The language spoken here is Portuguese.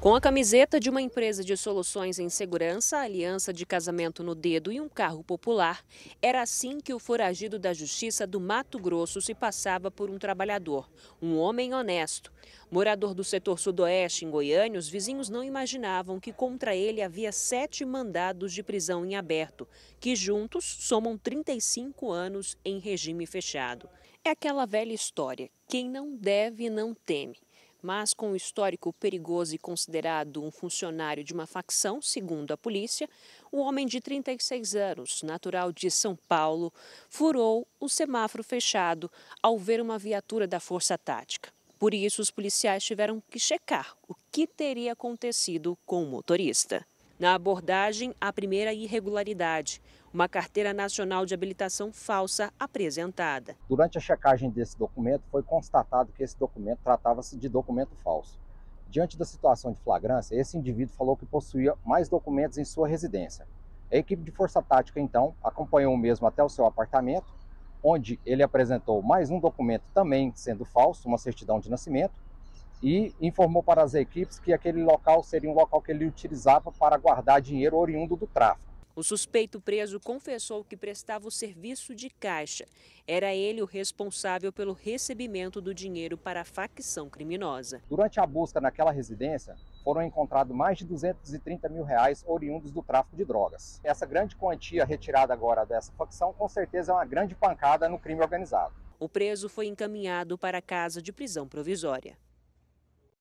Com a camiseta de uma empresa de soluções em segurança, aliança de casamento no dedo e um carro popular, era assim que o foragido da Justiça do Mato Grosso se passava por um trabalhador, um homem honesto. Morador do setor sudoeste, em Goiânia, os vizinhos não imaginavam que contra ele havia sete mandados de prisão em aberto, que juntos somam 35 anos em regime fechado. É aquela velha história: quem não deve, não teme mas com um histórico perigoso e considerado um funcionário de uma facção, segundo a polícia, o homem de 36 anos, natural de São Paulo, furou o semáforo fechado ao ver uma viatura da Força Tática. Por isso, os policiais tiveram que checar o que teria acontecido com o motorista na abordagem a primeira irregularidade, uma carteira nacional de habilitação falsa apresentada. Durante a checagem desse documento, foi constatado que esse documento tratava-se de documento falso. Diante da situação de flagrância, esse indivíduo falou que possuía mais documentos em sua residência. A equipe de força tática, então, acompanhou o mesmo até o seu apartamento, onde ele apresentou mais um documento também sendo falso, uma certidão de nascimento, e informou para as equipes que aquele local seria um local que ele utilizava para guardar dinheiro oriundo do tráfico. O suspeito preso confessou que prestava o serviço de caixa. Era ele o responsável pelo recebimento do dinheiro para a facção criminosa. Durante a busca naquela residência, foram encontrados mais de 230 mil reais oriundos do tráfico de drogas. Essa grande quantia retirada agora dessa facção, com certeza é uma grande pancada no crime organizado. O preso foi encaminhado para a casa de prisão provisória.